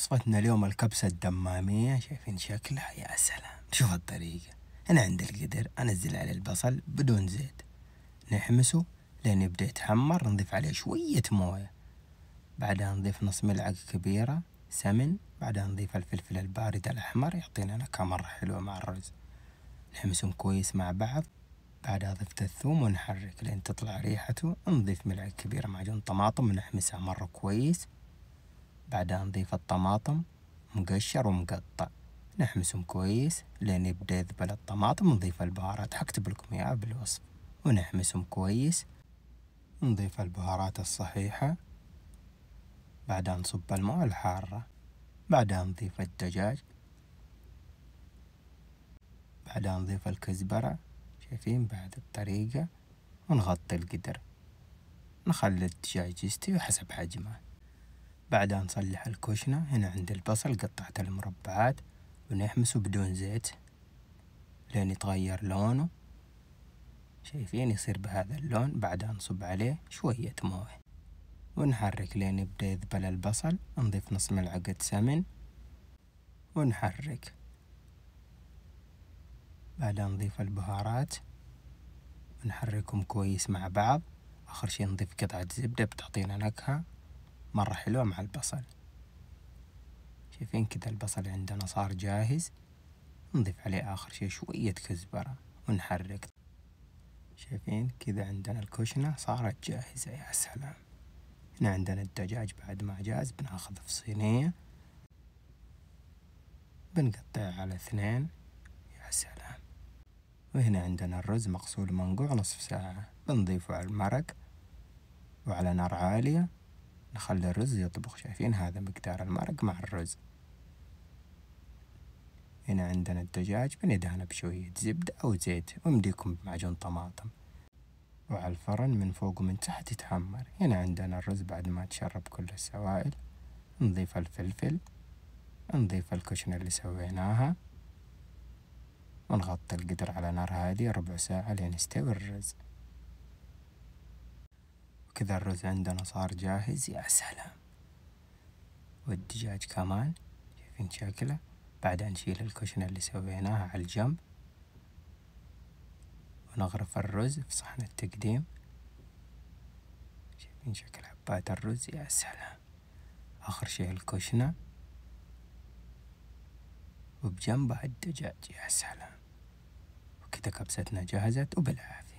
وصفتنا اليوم الكبسة الدمامية شايفين شكلها يا سلام شوف الطريقة أنا عند القدر أنزل عليه البصل بدون زيت نحمسه لين يبدأ يتحمر نضيف عليه شوية موية بعدها نضيف نص ملعقة كبيرة سمن بعدها نضيف الفلفل البارد الأحمر يعطينا نكهة مرة حلوة مع الرز نحمسهم كويس مع بعض بعدها ضفت الثوم ونحرك لين تطلع ريحته نضيف ملعقة كبيرة معجون طماطم ونحمسها مرة كويس بعدها نضيف الطماطم مقشر ومقطع نحمسهم كويس لين يبدا يذبل الطماطم نضيف البهارات حكتب لكم اياها بالوصف ونحمسهم كويس نضيف البهارات الصحيحة بعدها نصب الماء الحارة بعدها نضيف الدجاج بعدها نضيف الكزبرة شايفين بعد الطريقة ونغطي القدر نخلي الدجاج يستوي حسب حجمه بعدها نصلح الكوشنة هنا عند البصل قطعت المربعات ونحمسه بدون زيت لين يتغير لونه شايفين يصير بهذا اللون بعدها نصب عليه شوية مويه ونحرك لين يبدأ يذبل البصل نضيف نص ملعقة سمن ونحرك بعدها نضيف البهارات ونحركهم كويس مع بعض آخر شي نضيف قطعة زبدة بتعطينا نكهة مرة حلوة مع البصل شايفين كذا البصل عندنا صار جاهز نضيف عليه آخر شي شوية كزبرة ونحرك شايفين كذا عندنا الكشنة صارت جاهزة يا سلام هنا عندنا الدجاج بعد ما جاهز بناخذه في صينية بنقطعه على اثنين يا سلام وهنا عندنا الرز مغسول منقوع نصف ساعة بنضيفه على المرق وعلى نار عالية نخلي الرز يطبخ شايفين هذا مقدار المرق مع الرز هنا عندنا الدجاج بندهنه بشوية زبدة أو زيت ومديكم بمعجون طماطم وعلى الفرن من فوق ومن تحت يتحمر هنا عندنا الرز بعد ما تشرب كل السوائل نضيف الفلفل نضيف الكشنة اللي سويناها ونغطي القدر على نار هادية ربع ساعة لين يستوي الرز كذا الرز عندنا صار جاهز يا سلام والدجاج كمان شايفين شكله بعدها نشيل الكشنة اللي سويناها على الجنب ونغرف الرز في صحن التقديم شايفين شكل حبات الرز يا سلام آخر شي الكشنة وبجنبها الدجاج يا سلام وكذا كبستنا جهزت وبالعافية